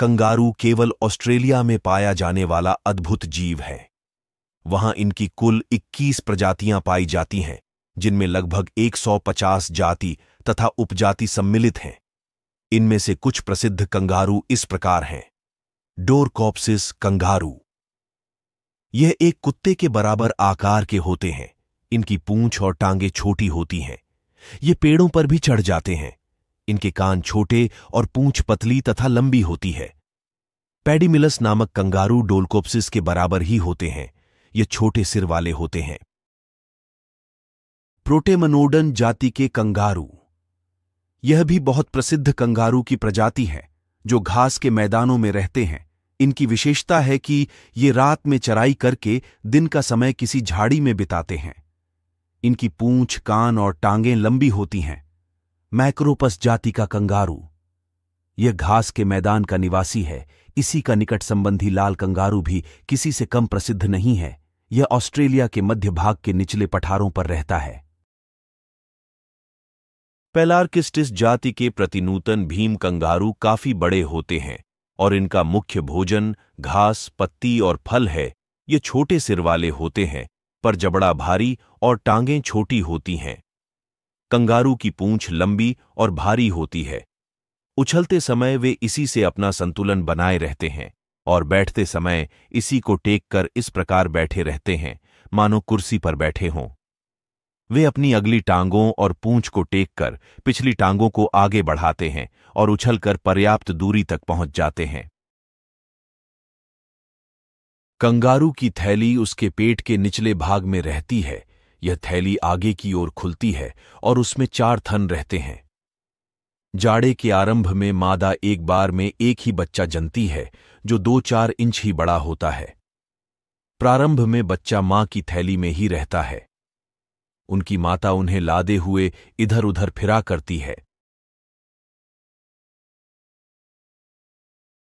kangaroo केवल Australia में पाया जाने वाला अद्भुत जीव है वहां इनकी कुल 21 प्रजातियां पाई जाती हैं जिनमें लगभग 150 जाति तथा उपजाति सम्मिलित हैं इनमें से कुछ प्रसिद्ध कंगारू इस प्रकार हैं डोरकॉप्सिस कंगारू यह एक कुत्ते के बराबर आकार के होते हैं इनकी पूंछ और टांगे छोटी होती हैं ये पेड़ों पर भी चढ़ जाते हैं इनके कान छोटे और पूंछ पतली तथा लंबी होती है पेडिमिलस नामक कंगारू डोलकोप्सिस के बराबर ही होते हैं ये छोटे सिर वाले होते हैं प्रोटेमनोडन जाति के कंगारू यह भी बहुत प्रसिद्ध कंगारू की प्रजाति है जो घास के मैदानों में रहते हैं इनकी विशेषता है कि ये रात में चराई करके दिन का समय किसी झाड़ी में बिताते हैं इनकी पूंछ कान और टांगें लंबी होती हैं मैक्रोपस जाति का कंगारू यह घास के मैदान का निवासी है इसी का निकट संबंधी लाल कंगारू भी किसी से कम प्रसिद्ध नहीं है यह ऑस्ट्रेलिया के मध्य भाग के निचले पठारों पर रहता है पेलार्किस्टिस जाति के प्रतिनूतन भीम कंगारू काफी बड़े होते हैं और इनका मुख्य भोजन घास पत्ती और फल है ये छोटे सिर वाले होते हैं पर जबड़ा भारी और टांगें छोटी होती हैं कंगारू की पूंछ लंबी और भारी होती है उछलते समय वे इसी से अपना संतुलन बनाए रहते हैं और बैठते समय इसी को टेक कर इस प्रकार बैठे रहते हैं मानो कुर्सी पर बैठे हों वे अपनी अगली टांगों और पूंछ को टेक कर पिछली टांगों को आगे बढ़ाते हैं और उछलकर पर्याप्त दूरी तक पहुंच जाते हैं कंगारू की थैली उसके पेट के निचले भाग में रहती है यह थैली आगे की ओर खुलती है और उसमें चार थन रहते हैं जाड़े के आरंभ में मादा एक बार में एक ही बच्चा जनती है जो दो चार इंच ही बड़ा होता है प्रारंभ में बच्चा मां की थैली में ही रहता है उनकी माता उन्हें लादे हुए इधर उधर फिरा करती है